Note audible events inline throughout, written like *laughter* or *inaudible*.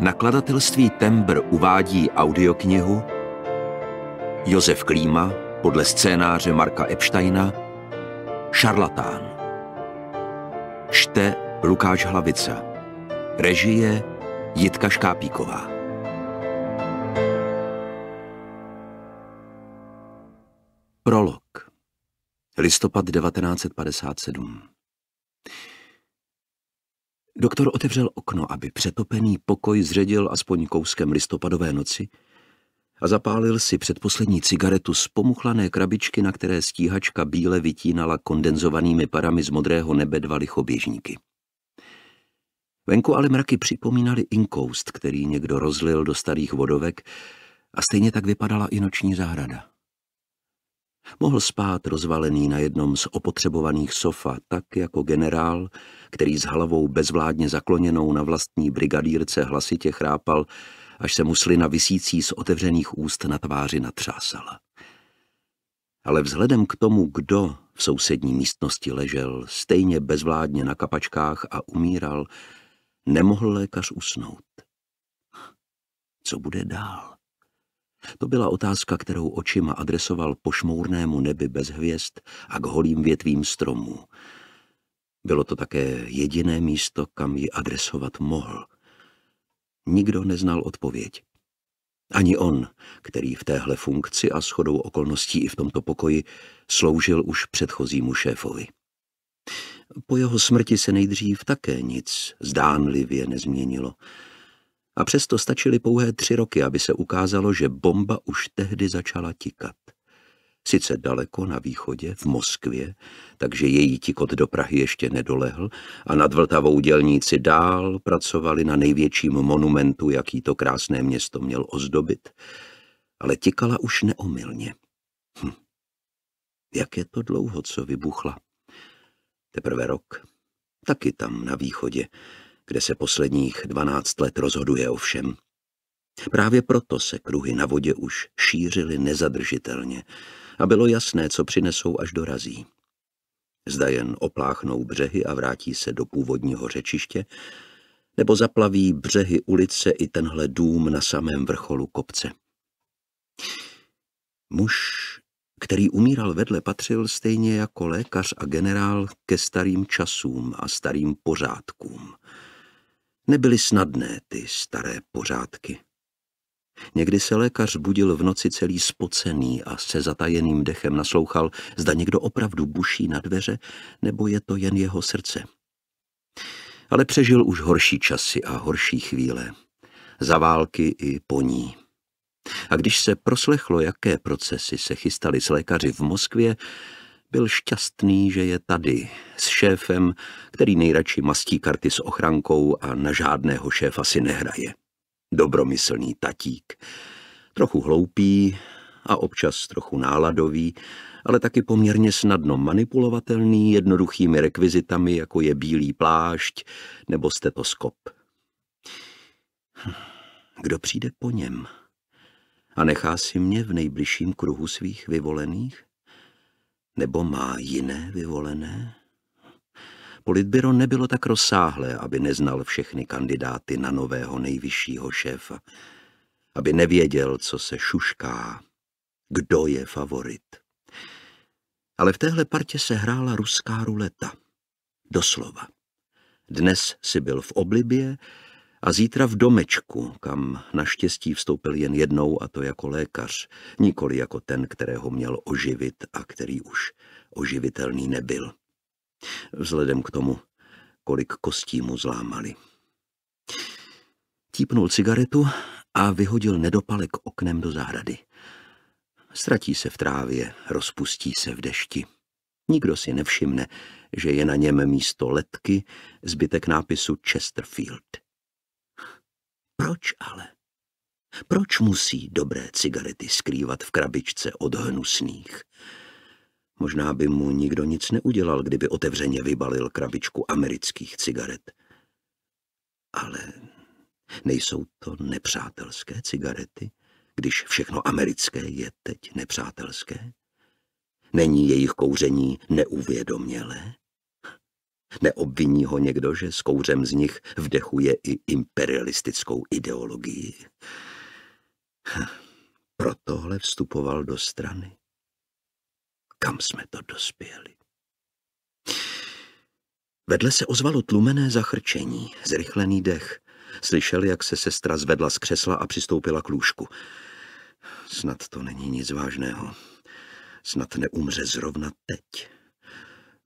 Nakladatelství Tembr uvádí audioknihu Josef Klíma podle scénáře Marka Epsteina Šarlatán. Čte Lukáš Hlavica. Režie Jitka Škápíková. Prolog. Listopad 1957 Doktor otevřel okno, aby přetopený pokoj zředil aspoň kouskem listopadové noci a zapálil si předposlední cigaretu z pomuchlané krabičky, na které stíhačka bíle vytínala kondenzovanými parami z modrého nebe dva lichoběžníky. Venku ale mraky připomínaly inkoust, který někdo rozlil do starých vodovek a stejně tak vypadala i noční zahrada. Mohl spát rozvalený na jednom z opotřebovaných sofa, tak jako generál, který s hlavou bezvládně zakloněnou na vlastní brigadírce hlasitě chrápal, až se mu slina vysící z otevřených úst na tváři natřásala. Ale vzhledem k tomu, kdo v sousední místnosti ležel, stejně bezvládně na kapačkách a umíral, nemohl lékař usnout. Co bude dál? To byla otázka, kterou očima adresoval pošmournému nebi bez hvězd a k holým větvím stromů. Bylo to také jediné místo, kam ji adresovat mohl. Nikdo neznal odpověď. Ani on, který v téhle funkci a shodou okolností i v tomto pokoji sloužil už předchozímu šéfovi. Po jeho smrti se nejdřív také nic zdánlivě nezměnilo. A přesto stačily pouhé tři roky, aby se ukázalo, že bomba už tehdy začala tikat. Sice daleko na východě, v Moskvě, takže její tikot do Prahy ještě nedolehl a nad Vltavou dělníci dál pracovali na největším monumentu, jaký to krásné město měl ozdobit, ale tikala už neomylně. Hm. Jak je to dlouho, co vybuchla? Teprve rok. Taky tam na východě, kde se posledních dvanáct let rozhoduje o všem. Právě proto se kruhy na vodě už šířily nezadržitelně a bylo jasné, co přinesou, až dorazí. Zda jen opláchnou břehy a vrátí se do původního řečiště, nebo zaplaví břehy ulice i tenhle dům na samém vrcholu kopce. Muž, který umíral vedle, patřil stejně jako lékař a generál ke starým časům a starým pořádkům. Nebyly snadné ty staré pořádky. Někdy se lékař budil v noci celý spocený a se zatajeným dechem naslouchal, zda někdo opravdu buší na dveře, nebo je to jen jeho srdce. Ale přežil už horší časy a horší chvíle. Za války i po ní. A když se proslechlo, jaké procesy se chystaly s lékaři v Moskvě, byl šťastný, že je tady, s šéfem, který nejradši mastí karty s ochrankou a na žádného šéfa si nehraje. Dobromyslný tatík. Trochu hloupý a občas trochu náladový, ale taky poměrně snadno manipulovatelný jednoduchými rekvizitami, jako je bílý plášť nebo stetoskop. Hm, kdo přijde po něm a nechá si mě v nejbližším kruhu svých vyvolených? Nebo má jiné vyvolené? Politbyro nebylo tak rozsáhlé, aby neznal všechny kandidáty na nového nejvyššího šéfa, aby nevěděl, co se šušká, kdo je favorit. Ale v téhle partě se hrála ruská ruleta. Doslova. Dnes si byl v oblibě, a zítra v domečku, kam naštěstí vstoupil jen jednou a to jako lékař, nikoli jako ten, kterého měl oživit a který už oživitelný nebyl. Vzhledem k tomu, kolik kostí mu zlámali. Típnul cigaretu a vyhodil nedopalek oknem do zahrady. Ztratí se v trávě, rozpustí se v dešti. Nikdo si nevšimne, že je na něm místo letky zbytek nápisu Chesterfield. Proč ale? Proč musí dobré cigarety skrývat v krabičce od hnusných? Možná by mu nikdo nic neudělal, kdyby otevřeně vybalil krabičku amerických cigaret. Ale nejsou to nepřátelské cigarety, když všechno americké je teď nepřátelské? Není jejich kouření neuvědomělé? Neobviní ho někdo, že s kouřem z nich vdechuje i imperialistickou ideologii. Hm, pro tohle vstupoval do strany. Kam jsme to dospěli? Vedle se ozvalo tlumené zachrčení, zrychlený dech. Slyšel, jak se sestra zvedla z křesla a přistoupila k lůžku. Snad to není nic vážného. Snad neumře zrovna teď.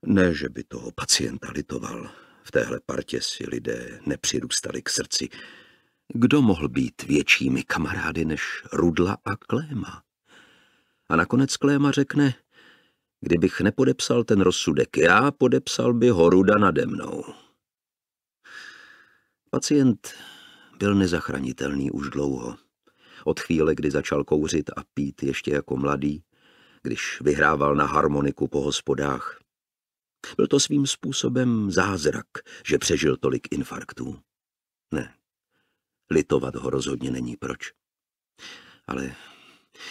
Ne, že by toho pacienta litoval. V téhle partě si lidé nepřirůstali k srdci. Kdo mohl být většími kamarády než Rudla a Kléma? A nakonec Kléma řekne, kdybych nepodepsal ten rozsudek já, podepsal by ho Ruda nade mnou. Pacient byl nezachranitelný už dlouho. Od chvíle, kdy začal kouřit a pít ještě jako mladý, když vyhrával na harmoniku po hospodách, byl to svým způsobem zázrak, že přežil tolik infarktů. Ne, litovat ho rozhodně není proč. Ale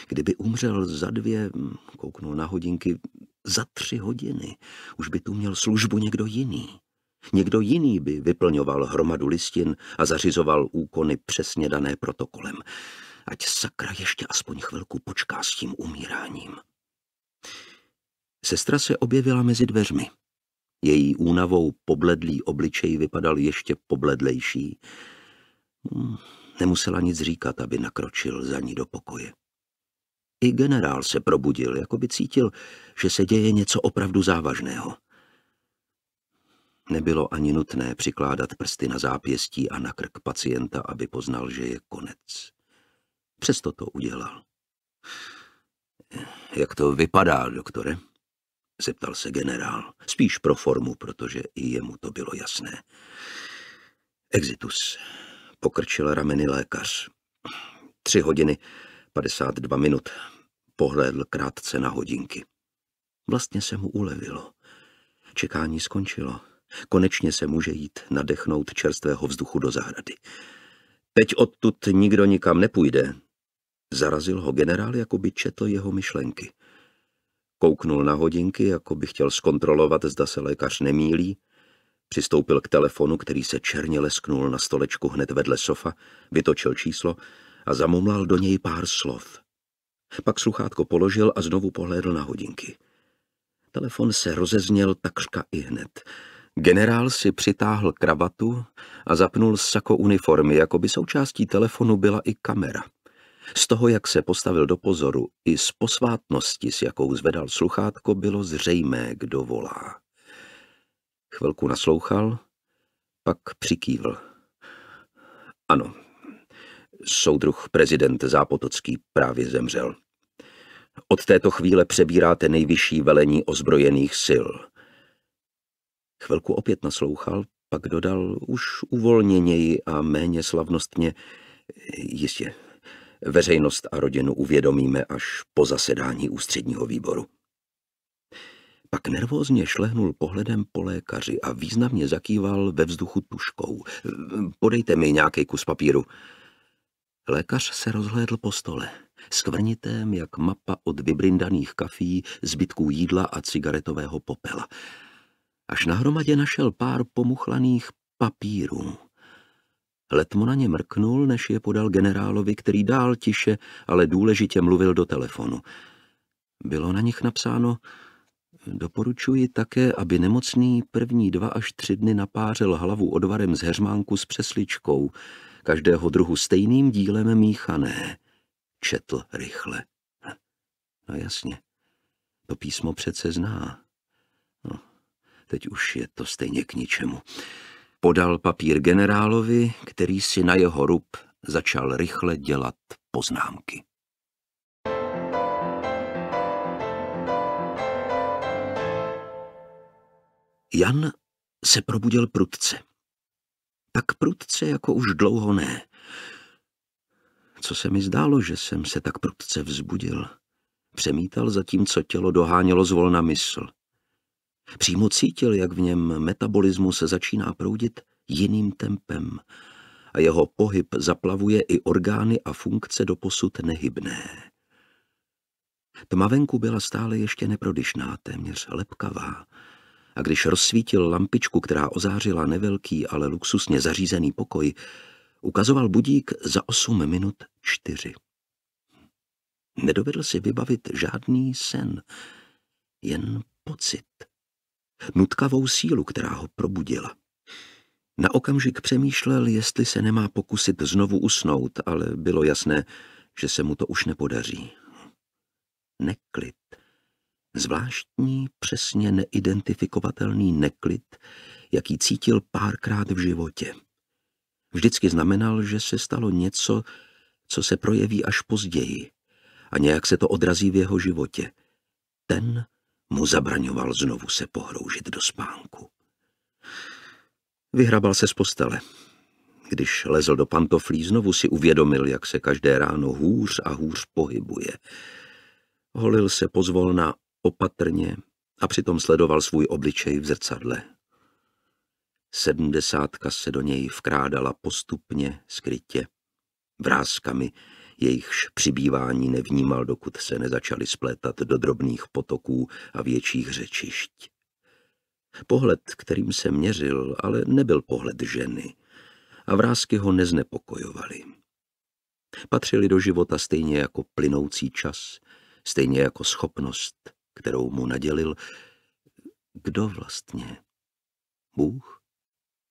kdyby umřel za dvě, hm, kouknul na hodinky, za tři hodiny, už by tu měl službu někdo jiný. Někdo jiný by vyplňoval hromadu listin a zařizoval úkony přesně dané protokolem. Ať sakra ještě aspoň chvilku počká s tím umíráním. Sestra se objevila mezi dveřmi. Její únavou pobledlý obličej vypadal ještě pobledlejší. Hmm, nemusela nic říkat, aby nakročil za ní do pokoje. I generál se probudil, jako by cítil, že se děje něco opravdu závažného. Nebylo ani nutné přikládat prsty na zápěstí a na krk pacienta, aby poznal, že je konec. Přesto to udělal. Jak to vypadá, doktore? zeptal se generál. Spíš pro formu, protože i jemu to bylo jasné. Exitus. Pokrčil rameny lékař. Tři hodiny, 52 minut. Pohlédl krátce na hodinky. Vlastně se mu ulevilo. Čekání skončilo. Konečně se může jít nadechnout čerstvého vzduchu do zahrady. Teď odtud nikdo nikam nepůjde. Zarazil ho generál, jako by četl jeho myšlenky. Kouknul na hodinky, jako by chtěl zkontrolovat, zda se lékař nemýlí. Přistoupil k telefonu, který se černě lesknul na stolečku hned vedle sofa, vytočil číslo a zamumlal do něj pár slov. Pak sluchátko položil a znovu pohlédl na hodinky. Telefon se rozezněl takřka i hned. Generál si přitáhl kravatu a zapnul sako uniformy, jako by součástí telefonu byla i kamera. Z toho, jak se postavil do pozoru, i z posvátnosti, s jakou zvedal sluchátko, bylo zřejmé, kdo volá. Chvilku naslouchal, pak přikývl. Ano, soudruh prezident Zápotocký právě zemřel. Od této chvíle přebíráte nejvyšší velení ozbrojených sil. Chvilku opět naslouchal, pak dodal už uvolněněji a méně slavnostně. Jistě, Veřejnost a rodinu uvědomíme až po zasedání ústředního výboru. Pak nervózně šlehnul pohledem po lékaři a významně zakýval ve vzduchu tuškou. Podejte mi nějaký kus papíru. Lékař se rozhlédl po stole, skvrnitém jak mapa od vybrindaných kafí, zbytků jídla a cigaretového popela. Až nahromadě našel pár pomuchlaných papírů. Letmo na ně mrknul, než je podal generálovi, který dál tiše, ale důležitě mluvil do telefonu. Bylo na nich napsáno, doporučuji také, aby nemocný první dva až tři dny napářel hlavu odvarem z heřmánku s přesličkou, každého druhu stejným dílem míchané. Četl rychle. No jasně, to písmo přece zná. No, teď už je to stejně k ničemu. Podal papír generálovi, který si na jeho rub začal rychle dělat poznámky. Jan se probudil prudce. Tak prudce jako už dlouho ne. Co se mi zdálo, že jsem se tak prudce vzbudil. Přemítal zatímco tělo dohánělo zvolna mysl. Přímo cítil, jak v něm metabolismus začíná proudit jiným tempem a jeho pohyb zaplavuje i orgány a funkce doposud nehybné. Tma venku byla stále ještě neprodyšná, téměř lepkavá. A když rozsvítil lampičku, která ozářila nevelký, ale luxusně zařízený pokoj, ukazoval budík za 8 minut 4. Nedovedl si vybavit žádný sen, jen pocit nutkavou sílu, která ho probudila. Na okamžik přemýšlel, jestli se nemá pokusit znovu usnout, ale bylo jasné, že se mu to už nepodaří. Neklid. Zvláštní, přesně neidentifikovatelný neklid, jaký cítil párkrát v životě. Vždycky znamenal, že se stalo něco, co se projeví až později a nějak se to odrazí v jeho životě. Ten mu zabraňoval znovu se pohroužit do spánku. Vyhrabal se z postele. Když lezl do pantoflí, znovu si uvědomil, jak se každé ráno hůř a hůř pohybuje. Holil se pozvolna, opatrně a přitom sledoval svůj obličej v zrcadle. Sedmdesátka se do něj vkrádala postupně, skrytě, vrázkami, jejichž přibývání nevnímal, dokud se nezačaly splétat do drobných potoků a větších řečišť. Pohled, kterým se měřil, ale nebyl pohled ženy a vrázky ho neznepokojovaly. Patřili do života stejně jako plynoucí čas, stejně jako schopnost, kterou mu nadělil. Kdo vlastně? Bůh?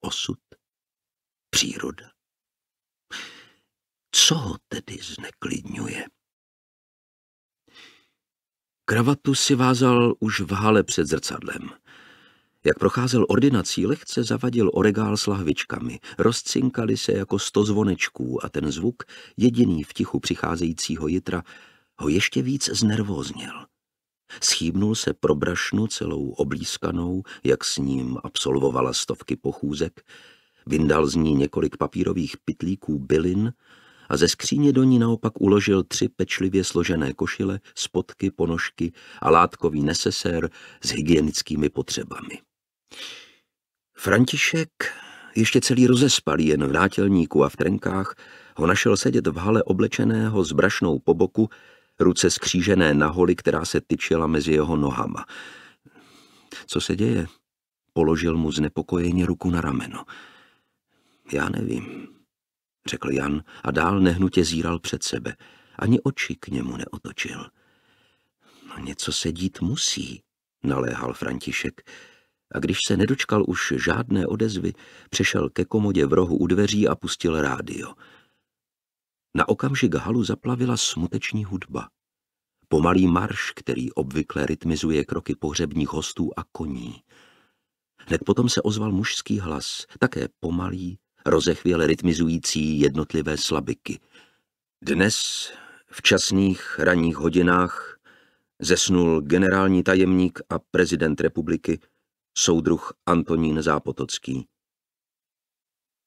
Osud? Příroda? Co ho tedy zneklidňuje? Kravatu si vázal už v hale před zrcadlem. Jak procházel ordinací, lehce zavadil o regál s lahvičkami. Rozcinkali se jako sto zvonečků a ten zvuk, jediný v tichu přicházejícího jitra, ho ještě víc znervózněl. Schýbnul se pro brašnu celou oblízkanou, jak s ním absolvovala stovky pochůzek, vyndal z ní několik papírových pitlíků bylin, a ze skříně do ní naopak uložil tři pečlivě složené košile, spotky, ponožky a látkový nesesér s hygienickými potřebami. František, ještě celý rozespalý jen v nátělníku a v trenkách, ho našel sedět v hale oblečeného s brašnou po boku, ruce skřížené na holi, která se tyčila mezi jeho nohama. Co se děje? Položil mu znepokojeně ruku na rameno. Já nevím, řekl Jan a dál nehnutě zíral před sebe. Ani oči k němu neotočil. No něco se dít musí, naléhal František. A když se nedočkal už žádné odezvy, přešel ke komodě v rohu u dveří a pustil rádio. Na okamžik halu zaplavila smuteční hudba. Pomalý marš, který obvykle rytmizuje kroky pohřebních hostů a koní. Hned potom se ozval mužský hlas, také pomalý, rozechvěle rytmizující jednotlivé slabiky. Dnes, v časných ranních hodinách, zesnul generální tajemník a prezident republiky, soudruh Antonín Zápotocký.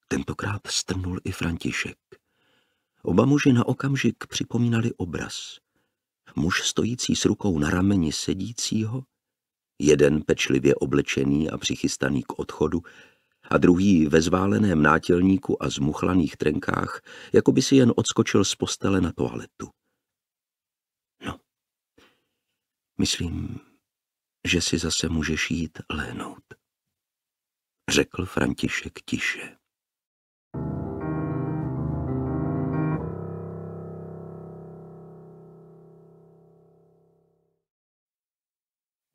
Tentokrát strnul i František. Oba muži na okamžik připomínali obraz. Muž stojící s rukou na rameni sedícího, jeden pečlivě oblečený a přichystaný k odchodu, a druhý ve zváleném nátělníku a zmuchlaných trenkách, jako by si jen odskočil z postele na toaletu. No, myslím, že si zase můžeš jít lénout, řekl František tiše.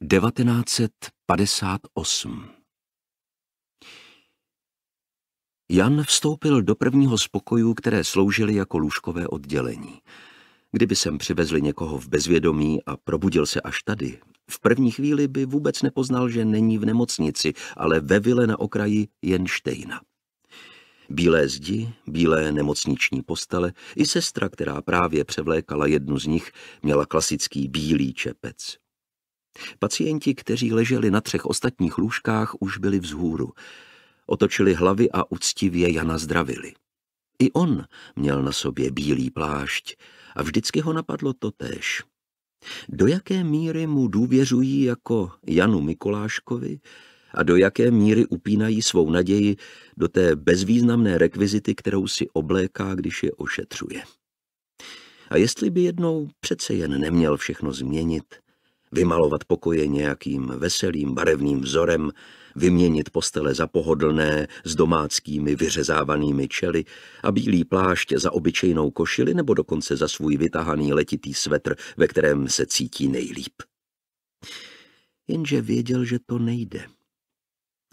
Devatenáct padesát osm Jan vstoupil do prvního z pokojů, které sloužily jako lůžkové oddělení. Kdyby sem přivezli někoho v bezvědomí a probudil se až tady, v první chvíli by vůbec nepoznal, že není v nemocnici, ale ve vile na okraji Jenštejna. Bílé zdi, bílé nemocniční postele, i sestra, která právě převlékala jednu z nich, měla klasický bílý čepec. Pacienti, kteří leželi na třech ostatních lůžkách, už byli vzhůru otočili hlavy a uctivě Jana zdravili. I on měl na sobě bílý plášť a vždycky ho napadlo totéž. Do jaké míry mu důvěřují jako Janu Mikoláškovi a do jaké míry upínají svou naději do té bezvýznamné rekvizity, kterou si obléká, když je ošetřuje. A jestli by jednou přece jen neměl všechno změnit vymalovat pokoje nějakým veselým barevným vzorem, vyměnit postele za pohodlné s domáckými vyřezávanými čely a bílý plášť za obyčejnou košili nebo dokonce za svůj vytahaný letitý svetr, ve kterém se cítí nejlíp. Jenže věděl, že to nejde.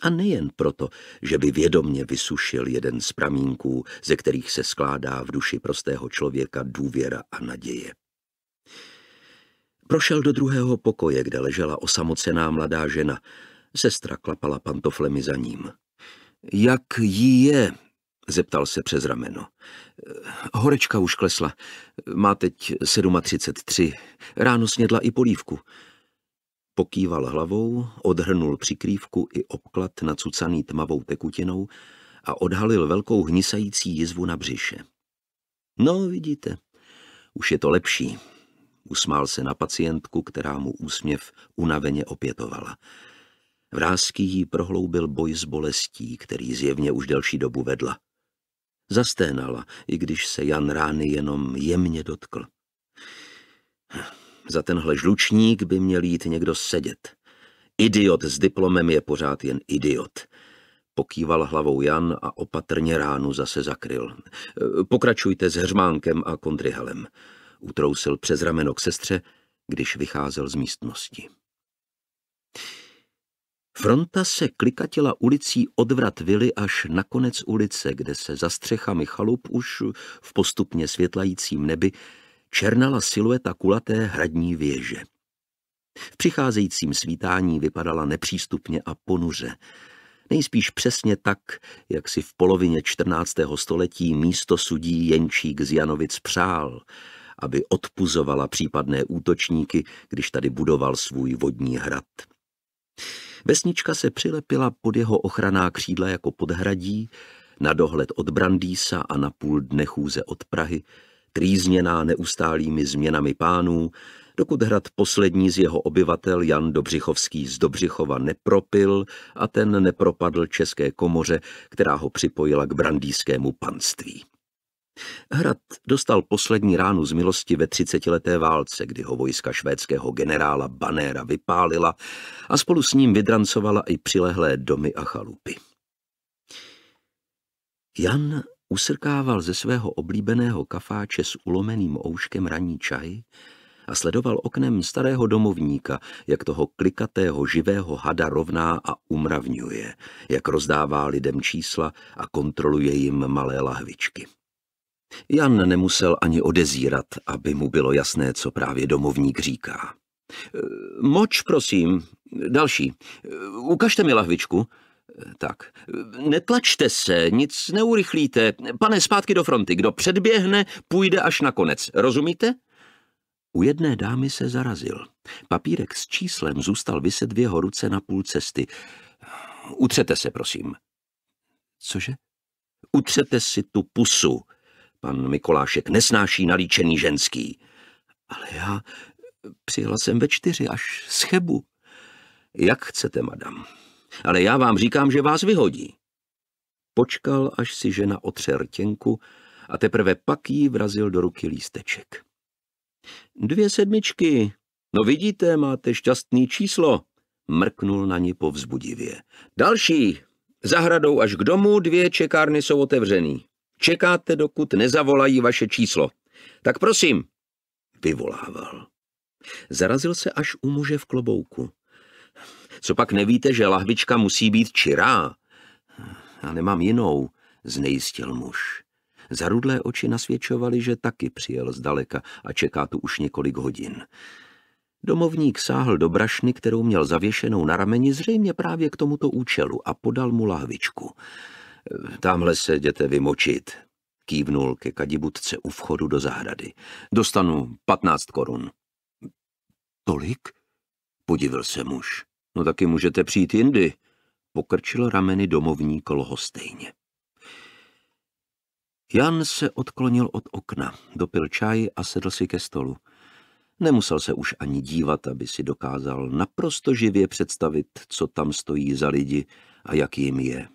A nejen proto, že by vědomně vysušil jeden z pramínků, ze kterých se skládá v duši prostého člověka důvěra a naděje. Prošel do druhého pokoje, kde ležela osamocená mladá žena. Sestra klapala pantoflemi za ním. Jak jí je? zeptal se přes rameno. Horečka už klesla. Má teď 7.33. Ráno snědla i polívku. Pokýval hlavou, odhrnul přikrývku i obklad nacucaný tmavou tekutinou a odhalil velkou hnisající jizvu na břiše. No, vidíte, už je to lepší, Usmál se na pacientku, která mu úsměv unaveně opětovala. Vrázky jí prohloubil boj s bolestí, který zjevně už delší dobu vedla. Zasténala, i když se Jan rány jenom jemně dotkl. Za tenhle žlučník by měl jít někdo sedět. Idiot s diplomem je pořád jen idiot. Pokýval hlavou Jan a opatrně ránu zase zakryl. Pokračujte s Hřmánkem a Kondrihelem utrousil přes rameno k sestře, když vycházel z místnosti. Fronta se klikatila ulicí od vily až na konec ulice, kde se za střechami chalup už v postupně světlajícím nebi černala silueta kulaté hradní věže. V přicházejícím svítání vypadala nepřístupně a ponuře. Nejspíš přesně tak, jak si v polovině 14. století místo sudí Jenčík z Janovic přál – aby odpuzovala případné útočníky, když tady budoval svůj vodní hrad. Vesnička se přilepila pod jeho ochraná křídla jako podhradí, na dohled od Brandýsa a na půl dne chůze od Prahy, trýzněná neustálými změnami pánů, dokud hrad poslední z jeho obyvatel Jan Dobřichovský z Dobřichova nepropil a ten nepropadl České komoře, která ho připojila k brandýskému panství. Hrad dostal poslední ránu z milosti ve třicetileté válce, kdy ho vojska švédského generála Banéra vypálila a spolu s ním vydrancovala i přilehlé domy a chalupy. Jan usrkával ze svého oblíbeného kafáče s ulomeným ouškem raní čaj a sledoval oknem starého domovníka, jak toho klikatého živého hada rovná a umravňuje, jak rozdává lidem čísla a kontroluje jim malé lahvičky. Jan nemusel ani odezírat, aby mu bylo jasné, co právě domovník říká. E, moč, prosím. Další. E, ukažte mi lahvičku. E, tak. Netlačte se, nic neurychlíte. Pane, zpátky do fronty. Kdo předběhne, půjde až na konec. Rozumíte? U jedné dámy se zarazil. Papírek s číslem zůstal vyset v jeho ruce na půl cesty. Utřete se, prosím. Cože? Utřete si tu pusu, Pan Mikolášek nesnáší nalíčený ženský. Ale já přijela jsem ve čtyři až z Chebu. Jak chcete, madam. Ale já vám říkám, že vás vyhodí. Počkal, až si žena otře rtěnku a teprve pak jí vrazil do ruky lísteček. Dvě sedmičky. No vidíte, máte šťastný číslo. Mrknul na ní povzbudivě. Další. Zahradou až k domu dvě čekárny jsou otevřený. Čekáte, dokud nezavolají vaše číslo. Tak prosím, vyvolával. Zarazil se až u muže v klobouku. Co pak nevíte, že lahvička musí být čirá? A nemám jinou, znejistil muž. Zarudlé oči nasvědčovaly, že taky přijel zdaleka a čeká tu už několik hodin. Domovník sáhl do brašny, kterou měl zavěšenou na rameni zřejmě právě k tomuto účelu a podal mu lahvičku. Tamhle se jděte vymočit, kývnul ke kadibutce u vchodu do zahrady. Dostanu patnáct korun. Tolik? Podivil se muž. No taky můžete přijít jindy. Pokrčil rameny domovník stejně. Jan se odklonil od okna, dopil čaj a sedl si ke stolu. Nemusel se už ani dívat, aby si dokázal naprosto živě představit, co tam stojí za lidi a jak jim je.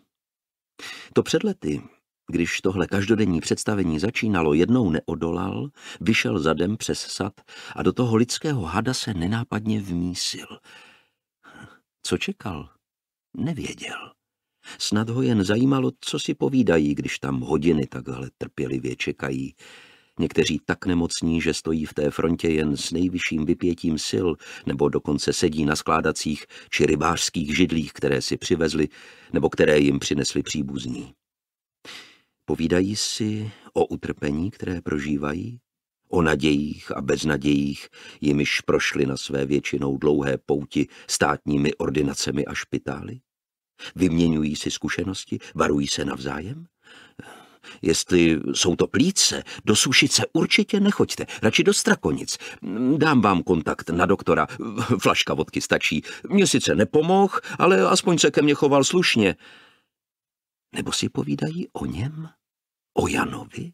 To před lety, když tohle každodenní představení začínalo, jednou neodolal, vyšel zadem přes sad a do toho lidského hada se nenápadně vmísil. Co čekal? Nevěděl. Snad ho jen zajímalo, co si povídají, když tam hodiny takhle trpělivě čekají. Někteří tak nemocní, že stojí v té frontě jen s nejvyšším vypětím sil, nebo dokonce sedí na skládacích či rybářských židlích, které si přivezli, nebo které jim přinesli příbuzní. Povídají si o utrpení, které prožívají, o nadějích a beznadějích, jimiž prošli na své většinou dlouhé pouti státními ordinacemi a špitály? Vyměňují si zkušenosti, varují se navzájem? Jestli jsou to plíce, do Sušice určitě nechoďte, radši do Strakonic. Dám vám kontakt na doktora, flaška vodky stačí. Mě sice nepomoh, ale aspoň se ke mně choval slušně. Nebo si povídají o něm? O Janovi?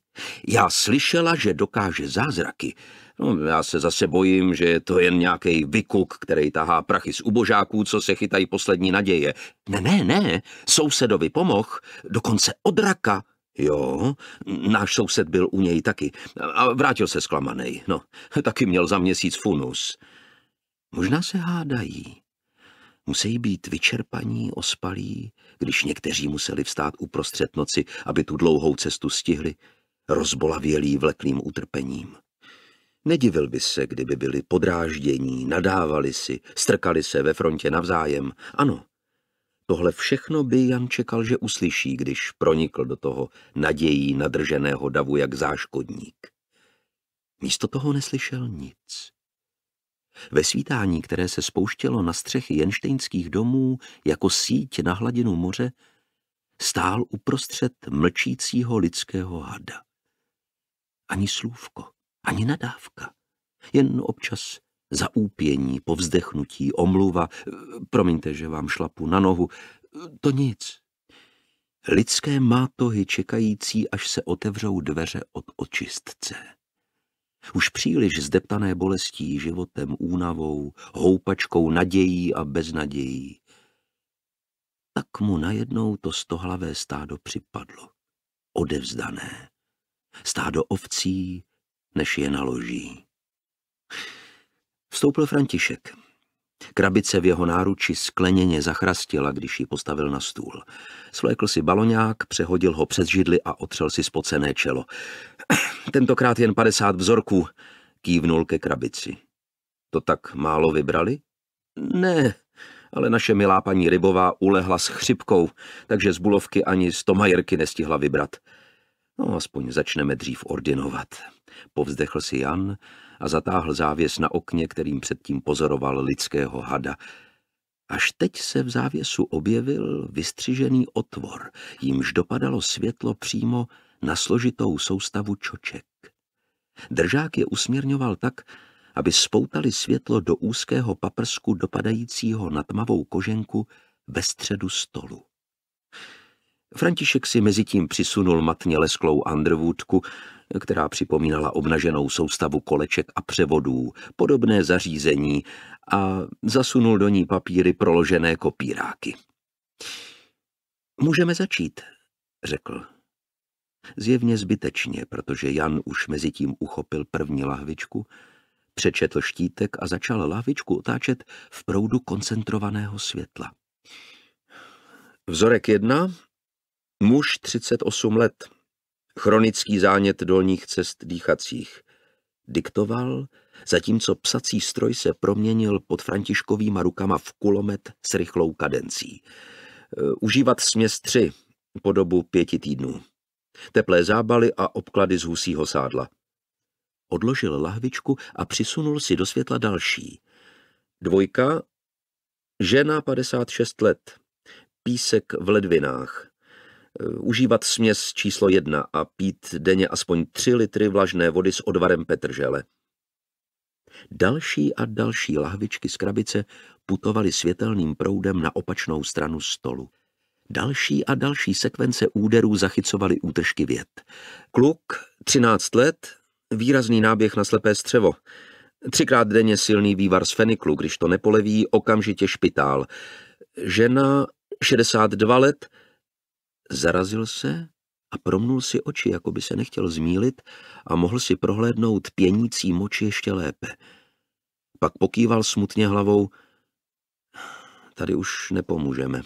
Já slyšela, že dokáže zázraky. No, já se zase bojím, že to je jen nějaký vykuk, který tahá prachy z ubožáků, co se chytají poslední naděje. Ne, ne, ne, sousedovi pomoh, dokonce od raka. Jo, náš soused byl u něj taky. A vrátil se zklamaný. No, taky měl za měsíc funus. Možná se hádají. Musí být vyčerpaní, ospalí, když někteří museli vstát uprostřed noci, aby tu dlouhou cestu stihli, rozbolavělí vleklým utrpením. Nedivil by se, kdyby byli podráždění, nadávali si, strkali se ve frontě navzájem. Ano, Tohle všechno by Jan čekal, že uslyší, když pronikl do toho nadějí nadrženého davu jak záškodník. Místo toho neslyšel nic. Ve svítání, které se spouštělo na střechy jenštejnských domů jako síť na hladinu moře, stál uprostřed mlčícího lidského hada. Ani slůvko, ani nadávka, jen občas zaúpění, povzdechnutí, omluva, promiňte, že vám šlapu na nohu, to nic. Lidské mátohy čekající, až se otevřou dveře od očistce. Už příliš zdeptané bolestí, životem, únavou, houpačkou, nadějí a beznadějí. Tak mu najednou to stohlavé stádo připadlo. Odevzdané. Stádo ovcí, než je naloží. Vstoupil František. Krabice v jeho náruči skleněně zachrastila, když ji postavil na stůl. Svlékl si baloňák, přehodil ho přes židli a otřel si spocené čelo. *clears throat* Tentokrát jen padesát vzorků, kývnul ke krabici. To tak málo vybrali? Ne, ale naše milá paní Rybová ulehla s chřipkou, takže z bulovky ani z tomajerky nestihla vybrat. No, aspoň začneme dřív ordinovat. Povzdechl si Jan a zatáhl závěs na okně, kterým předtím pozoroval lidského hada. Až teď se v závěsu objevil vystřižený otvor, jimž dopadalo světlo přímo na složitou soustavu čoček. Držák je usměrňoval tak, aby spoutali světlo do úzkého paprsku dopadajícího na tmavou koženku ve středu stolu. František si mezitím přisunul matně lesklou Andrvůdku, která připomínala obnaženou soustavu koleček a převodů, podobné zařízení a zasunul do ní papíry proložené kopíráky. Můžeme začít, řekl. Zjevně zbytečně, protože Jan už mezi tím uchopil první lahvičku, přečetl štítek a začal lahvičku otáčet v proudu koncentrovaného světla. Vzorek jedna. muž 38 let, chronický zánět dolních cest dýchacích. Diktoval, zatímco psací stroj se proměnil pod Františkovýma rukama v kulomet s rychlou kadencí. E, užívat směs tři po dobu pěti týdnů. Teplé zábaly a obklady z husího sádla. Odložil lahvičku a přisunul si do světla další. Dvojka, žena 56 let, písek v ledvinách, Eh, užívat směs číslo jedna a pít denně aspoň tři litry vlažné vody s odvarem petržele. Další a další lahvičky z krabice putovaly světelným proudem na opačnou stranu stolu. Další a další sekvence úderů zachycovaly útržky věd. Kluk, třináct let, výrazný náběh na slepé střevo. Třikrát denně silný vývar z feniklu, když to nepoleví, okamžitě špitál. Žena, 62 let, Zarazil se a promnul si oči, jako by se nechtěl zmílit a mohl si prohlédnout pěnící moči ještě lépe. Pak pokýval smutně hlavou. Tady už nepomůžeme.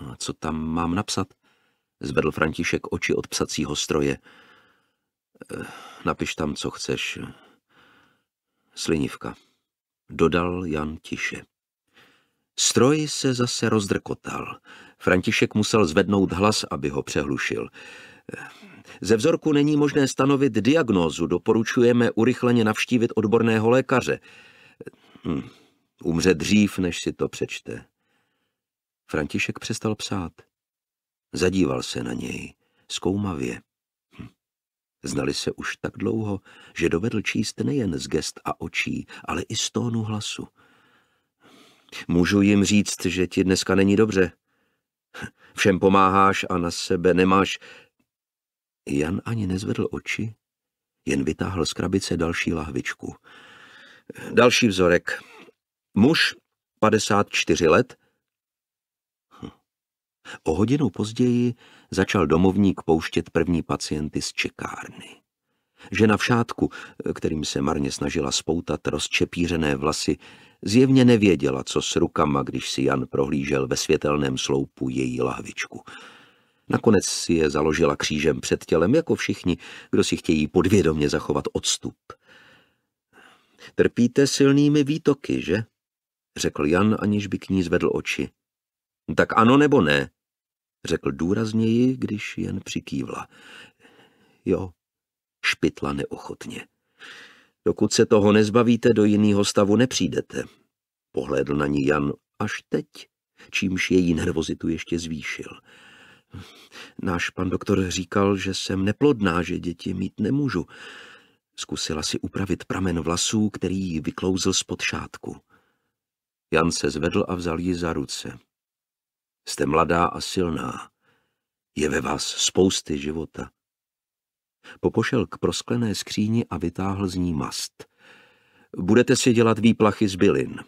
No a co tam mám napsat? Zvedl František oči od psacího stroje. Eh, napiš tam, co chceš. Slinivka. Dodal Jan tiše. Stroj se zase rozdrkotal. František musel zvednout hlas, aby ho přehlušil. Ze vzorku není možné stanovit diagnózu, doporučujeme urychleně navštívit odborného lékaře. Hm, umře dřív, než si to přečte. František přestal psát. Zadíval se na něj, zkoumavě. Hm, znali se už tak dlouho, že dovedl číst nejen z gest a očí, ale i z tónu hlasu. Můžu jim říct, že ti dneska není dobře, Všem pomáháš a na sebe nemáš... Jan ani nezvedl oči, jen vytáhl z krabice další lahvičku. Další vzorek. Muž, 54 let. Hm. O hodinu později začal domovník pouštět první pacienty z čekárny. Žena v šátku, kterým se marně snažila spoutat rozčepířené vlasy, Zjevně nevěděla, co s rukama, když si Jan prohlížel ve světelném sloupu její lahvičku. Nakonec si je založila křížem před tělem, jako všichni, kdo si chtějí podvědomě zachovat odstup. Trpíte silnými výtoky, že? Řekl Jan, aniž by k ní zvedl oči. Tak ano nebo ne? Řekl důrazněji, když jen přikývla. Jo, špitla neochotně. Dokud se toho nezbavíte, do jiného stavu nepřijdete. Pohlédl na ní Jan až teď, čímž její nervozitu ještě zvýšil. Náš pan doktor říkal, že jsem neplodná, že děti mít nemůžu. Zkusila si upravit pramen vlasů, který ji vyklouzl spod šátku. Jan se zvedl a vzal ji za ruce. Jste mladá a silná. Je ve vás spousty života. Popošel k prosklené skříni a vytáhl z ní mast. Budete si dělat výplachy z bylin.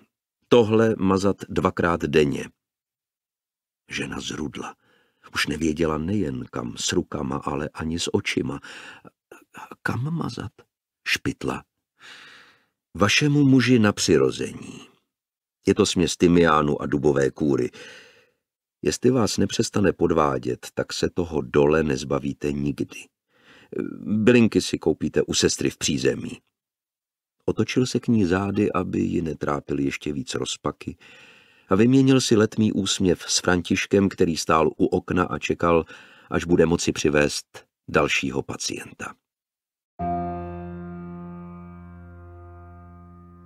Tohle mazat dvakrát denně. Žena zrudla. Už nevěděla nejen kam s rukama, ale ani s očima. Kam mazat? Špitla. Vašemu muži na přirození. Je to směs tymiánu a dubové kůry. Jestli vás nepřestane podvádět, tak se toho dole nezbavíte nikdy. Bylinky si koupíte u sestry v přízemí. Otočil se k ní zády, aby ji netrápil ještě víc rozpaky a vyměnil si letmý úsměv s Františkem, který stál u okna a čekal, až bude moci přivést dalšího pacienta.